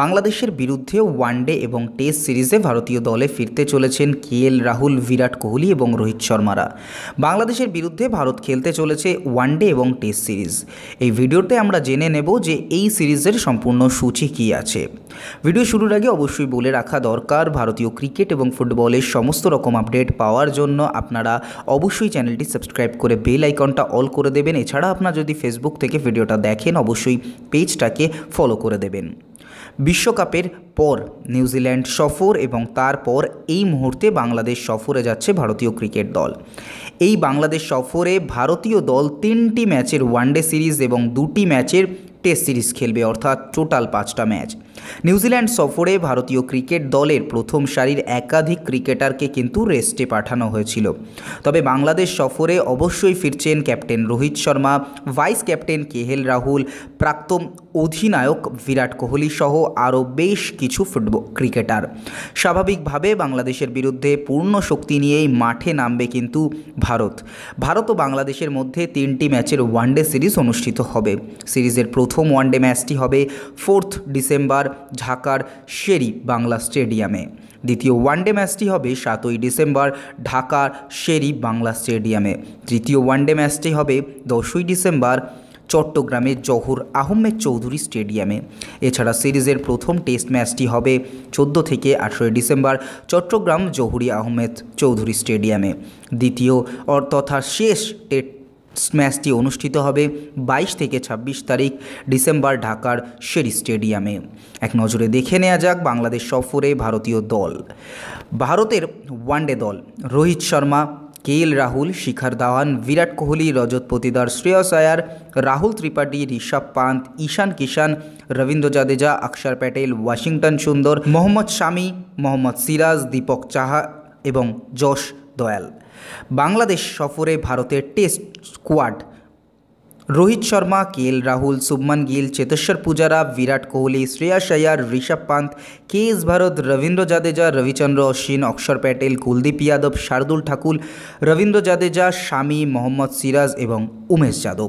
বাংলাদেশের বিরুদ্ধে ওয়ানডে এবং টেস্ট সিরিজে ভারতীয় দলে ফিরতে চলেছেন কে এল রাহুল বিরাট কোহলি এবং রোহিত শর্মারা বাংলাদেশের বিরুদ্ধে ভারত খেলতে চলেছে ওয়ানডে এবং টেস্ট সিরিজ এই ভিডিওতে আমরা জেনে নেব যে এই সিরিজের সম্পূর্ণ সূচি কী আছে ভিডিও শুরুর আগে অবশ্যই বলে রাখা দরকার ভারতীয় ক্রিকেট এবং ফুটবলের সমস্ত রকম আপডেট পাওয়ার জন্য আপনারা অবশ্যই চ্যানেলটি সাবস্ক্রাইব করে বেল আইকনটা অল করে দেবেন এছাড়া আপনারা যদি ফেসবুক থেকে ভিডিওটা দেখেন অবশ্যই পেজটাকে ফলো করে দেবেন বিশ্বকাপের পর নিউজিল্যান্ড সফর এবং তারপর এই মুহূর্তে বাংলাদেশ সফরে যাচ্ছে ভারতীয় ক্রিকেট দল এই বাংলাদেশ সফরে ভারতীয় দল তিনটি ম্যাচের ওয়ানডে সিরিজ এবং দুটি ম্যাচের টেস্ট সিরিজ খেলবে অর্থাৎ টোটাল পাঁচটা ম্যাচ নিউজিল্যান্ড সফরে ভারতীয় ক্রিকেট দলের প্রথম সারির একাধিক ক্রিকেটারকে কিন্তু রেস্টে পাঠানো হয়েছিল তবে বাংলাদেশ সফরে অবশ্যই ফিরছেন captain Rohit Sharma vice captain KL Rahul প্রাক্তন অধিনায়ক বিরাট কোহলি সহ আরও বেশ কিছু ফুটবল ক্রিকেটার স্বাভাবিকভাবে বাংলাদেশের বিরুদ্ধে পূর্ণ শক্তি নিয়েই মাঠে নামবে কিন্তু ভারত ভারত ও বাংলাদেশের মধ্যে তিনটি ম্যাচের ওয়ানডে সিরিজ অনুষ্ঠিত হবে সিরিজের প্রথম ওয়ানডে ম্যাচটি হবে ফোর্থ ডিসেম্বর ঢাকার শেরি বাংলা স্টেডিয়ামে দ্বিতীয় ওয়ানডে ম্যাচটি হবে সাতই ডিসেম্বর ঢাকার শেরি বাংলা স্টেডিয়ামে তৃতীয় ওয়ানডে ম্যাচটি হবে দশই ডিসেম্বর চট্টগ্রামের জহুর আহমেদ চৌধুরী স্টেডিয়ামে এছাড়া সিরিজের প্রথম টেস্ট ম্যাচটি হবে চোদ্দো থেকে আঠেরোই ডিসেম্বর চট্টগ্রাম জহুরি আহমেদ চৌধুরী স্টেডিয়ামে দ্বিতীয় তথা শেষ ম্যাচটি অনুষ্ঠিত হবে বাইশ থেকে ২৬ তারিখ ডিসেম্বর ঢাকার শের স্টেডিয়ামে এক নজরে দেখে নেওয়া যাক বাংলাদেশ সফরে ভারতীয় দল ভারতের ওয়ানডে দল রোহিত শর্মা কে এল রাহুল শিখর ধাওয়ান বিরাট কোহলি রজত পতিদার শ্রেয়স আয়ার রাহুল ত্রিপাঠী ঋষভ পান্ত ঈশান কিষান রবীন্দ্র জাদেজা অক্ষর প্যাটেল ওয়াশিংটন সুন্দর মোহাম্মদ শামি মোহাম্মদ সিরাজ দীপক চাহা এবং যশ দয়াল বাংলাদেশ সফরে ভারতের test squad Rohit Sharma K L Rahul Shubman Gill Cheteshwar Pujara Virat Kohli Shreyas Iyer Rishabh Pant K S Bharat Ravindra Jadeja Ravichandran Ashwin Axar Patel Kuldeep Yadav Shardul ঠাকুর রবীন্দ্র জাদেজা স্বামী মোহাম্মদ সিরাজ এবং উমেশ যাদব